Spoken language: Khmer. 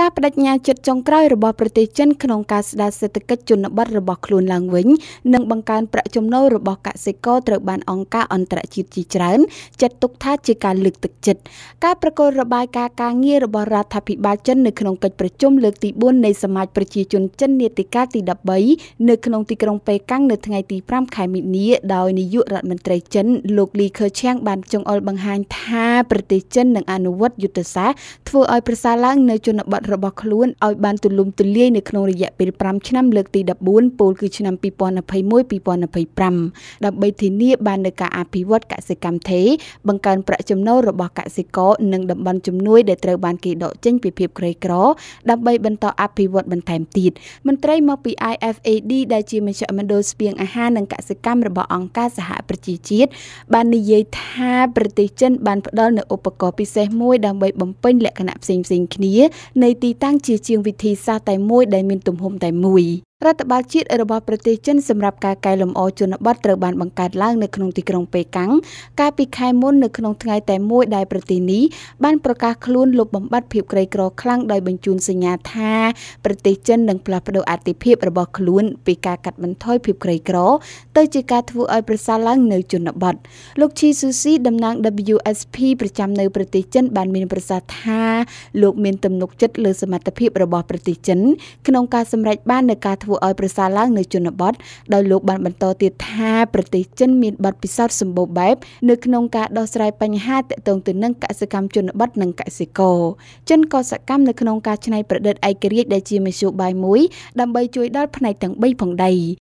ការបដិញ្ញាចិត្តចុងក្រោយរបស់ប្រទេសចិនក្នុងការស្ដារសេដ្ឋកិច្ចជនបទរបស់ខ្លួនឡើងវិញនិងបង្កើនប្រាក់ចំណូលរបស់កសិករត្រូវបានអង្គការអន្តរជាតិជាច្រើនចាត់ទុកថាជាការលើកទឹកចិត្តការប្រកល់របាយការណ៍ការងាររបស់រដ្ឋាភិបាលចិននៅក្នុងកិច្ចប្រជុំលើកទី4នៃសមាជប្រជាជនចិននាទីកាលទី13នៅក្នុងទីក្រុងប៉េកាំងនៅថ្ងៃទី5ខែមិនិនា ដោយនាយករដ្ឋមន្ត្រីចិន លោកលីខឺឈៀងបានចងអល់បង្ហាញថាប្រទេសចិននឹងអនុវត្តយុទ្ធសាស្ត្រធ្វើឲ្យប្រសើរឡើងនៅជនបទត្តិរបស់ខ្លួនឲ្យបានទូលំទូលាយនៅក្នុងរយៈពេល5ឆ្នាំលើកទី14ពោលគឺឆ្នាំ2021-2025ដើម្បីធានាបាននូវការអភិវឌ្ឍកសិកម្មថេរបង្កើនប្រាក់ចំណូលរបស់កសិករនិងតំបន់ជំនួយដែលត្រូវបានគេដកចេញពីភាពក្រីក្រដើម្បីបន្តអភិវឌ្ឍបន្ថែមទៀតមន្ត្រីមកពី IFAD ដែលជាមជ្ឈមណ្ឌលស្បៀងអាហារនិងកសិកម្មរបស់អង្គការសហប្រជាជាតិបាននិយាយថា ប្រទេសចិនបាន ផ្ដល់នូវឧបករណ៍ពិសេសមួយ ដើម្បីបំពេញលក្ខណៈផ្សេងៗគ្នានៃទីតាំងជាជាងវិធីសាស្ត្រតែមួយដែលមានទំហំតែមួយរដ្ឋបាលជាតិរបស់ប្រទេសចិនសម្រាប់ការកែលម្អជនបទត្រូវបានបង្កើតឡើងនៅក្នុងទីក្រុងប៉េកាំងកាលពីខែមុននៅក្នុងថ្ងៃតែមួយដែលប្រទេសនេះបានប្រកាសខ្លួនលុបបំបាត់ភាពក្រីក្រខ្លាំងដោយបញ្ជូនសញ្ញាថាប្រទេសចិននឹងផ្លាស់ប្តូរអាទិភាពរបស់ខ្លួនពីការកាត់បន្ថយភាពក្រីក្រទៅជាការធ្វើឲ្យប្រសើរឡើងនៅជនបទលោកឈីស៊ូស៊ីតំណាង WSP ប្រចាំនៅប្រទេសចិន បានមានប្រសាសន៍ថាលោកមានទំនុកចិត្តលើសមត្ថភាពរបស់ប្រទេសចិនក្នុងការសម្រេចបាននូវការធ្វើធ្វើឲ្យប្រសើរឡើងនៅជនបទដោយលោកបានបន្តទៀតថាប្រទេសចិនមានបទពិសោធន៍សម្បូរបែបនៅក្នុងការដោះស្រាយបញ្ហាទាក់ទងទៅនឹងកសិកម្មជនបទនិងកសិករចិនក៏សកម្មនៅក្នុងការច្នៃប្រឌិតឯករាជ្យដែលជាមធ្យោបាយមួយដើម្បីជួយ ដល់ផ្នែកទាំង3ផងដែរ